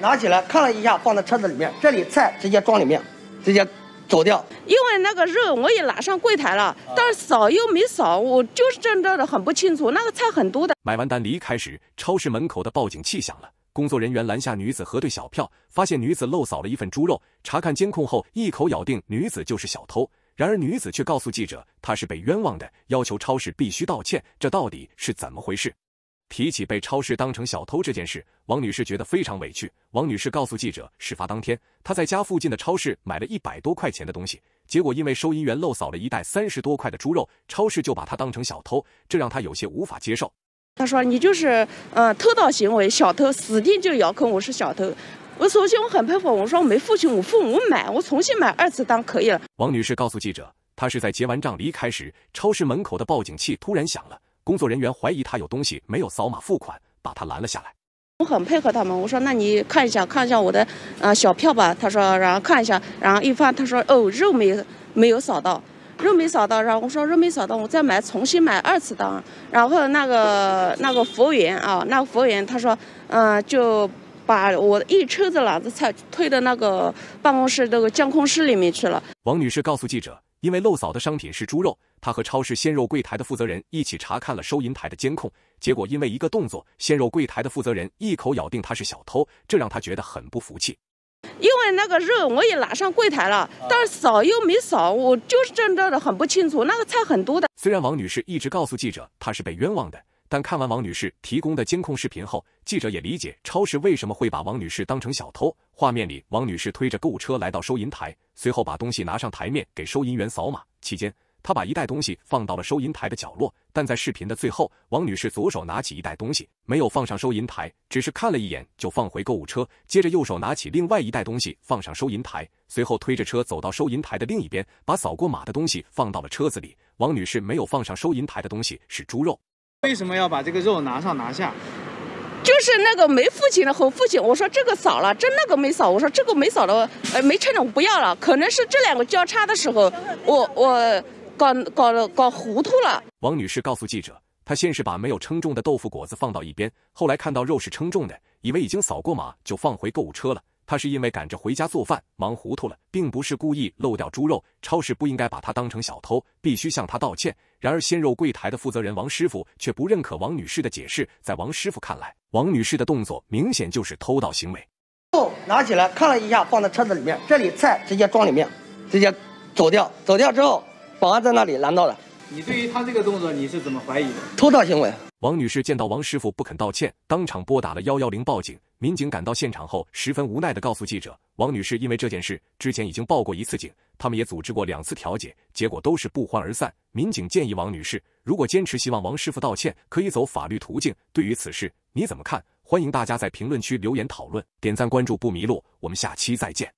拿起来看了一下，放在车子里面。这里菜直接装里面，直接走掉。因为那个肉我也拿上柜台了，但是扫又没扫，我就是真这的很不清楚。那个菜很多的。买完单离开时，超市门口的报警器响了，工作人员拦下女子核对小票，发现女子漏扫了一份猪肉。查看监控后，一口咬定女子就是小偷。然而女子却告诉记者，她是被冤枉的，要求超市必须道歉。这到底是怎么回事？提起被超市当成小偷这件事，王女士觉得非常委屈。王女士告诉记者，事发当天，她在家附近的超市买了一百多块钱的东西，结果因为收银员漏扫了一袋三十多块的猪肉，超市就把她当成小偷，这让她有些无法接受。她说：“你就是呃，偷盗行为，小偷死定就遥控我是小偷。我首先我很佩服，我说我没付钱，我父母买，我重新买二次单可以了。”王女士告诉记者，她是在结完账离开时，超市门口的报警器突然响了。工作人员怀疑他有东西没有扫码付款，把他拦了下来。我很配合他们，我说：“那你看一下，看一下我的啊小票吧。”他说：“然后看一下，然后一翻，他说哦，肉没没有扫到，肉没扫到。”然后我说：“肉没扫到，我再买，重新买二次档。然后那个那个服务员啊，那个服务员他说：“嗯，就把我一车子篮子菜推到那个办公室那个监控室里面去了。”王女士告诉记者。因为漏扫的商品是猪肉，她和超市鲜肉柜台的负责人一起查看了收银台的监控，结果因为一个动作，鲜肉柜台的负责人一口咬定他是小偷，这让她觉得很不服气。因为那个肉我也拿上柜台了，但扫又没扫，我就是真的很不清楚，那个菜很多的。虽然王女士一直告诉记者她是被冤枉的。但看完王女士提供的监控视频后，记者也理解超市为什么会把王女士当成小偷。画面里，王女士推着购物车来到收银台，随后把东西拿上台面给收银员扫码。期间，她把一袋东西放到了收银台的角落，但在视频的最后，王女士左手拿起一袋东西，没有放上收银台，只是看了一眼就放回购物车，接着右手拿起另外一袋东西放上收银台，随后推着车走到收银台的另一边，把扫过码的东西放到了车子里。王女士没有放上收银台的东西是猪肉。为什么要把这个肉拿上拿下？就是那个没父亲的和父亲，我说这个扫了，这那个没扫，我说这个没扫的，呃，没称重不要了。可能是这两个交叉的时候，我我搞搞搞糊涂了。王女士告诉记者，她先是把没有称重的豆腐果子放到一边，后来看到肉是称重的，以为已经扫过码，就放回购物车了。他是因为赶着回家做饭，忙糊涂了，并不是故意漏掉猪肉。超市不应该把他当成小偷，必须向他道歉。然而鲜肉柜台的负责人王师傅却不认可王女士的解释，在王师傅看来，王女士的动作明显就是偷盗行为。拿起来看了一下，放在车子里面。这里菜直接装里面，直接走掉。走掉之后，保安在那里拦到了。你对于他这个动作，你是怎么怀疑的？偷盗行为。王女士见到王师傅不肯道歉，当场拨打了幺幺零报警。民警赶到现场后，十分无奈地告诉记者，王女士因为这件事之前已经报过一次警，他们也组织过两次调解，结果都是不欢而散。民警建议王女士，如果坚持希望王师傅道歉，可以走法律途径。对于此事，你怎么看？欢迎大家在评论区留言讨论，点赞关注不迷路，我们下期再见。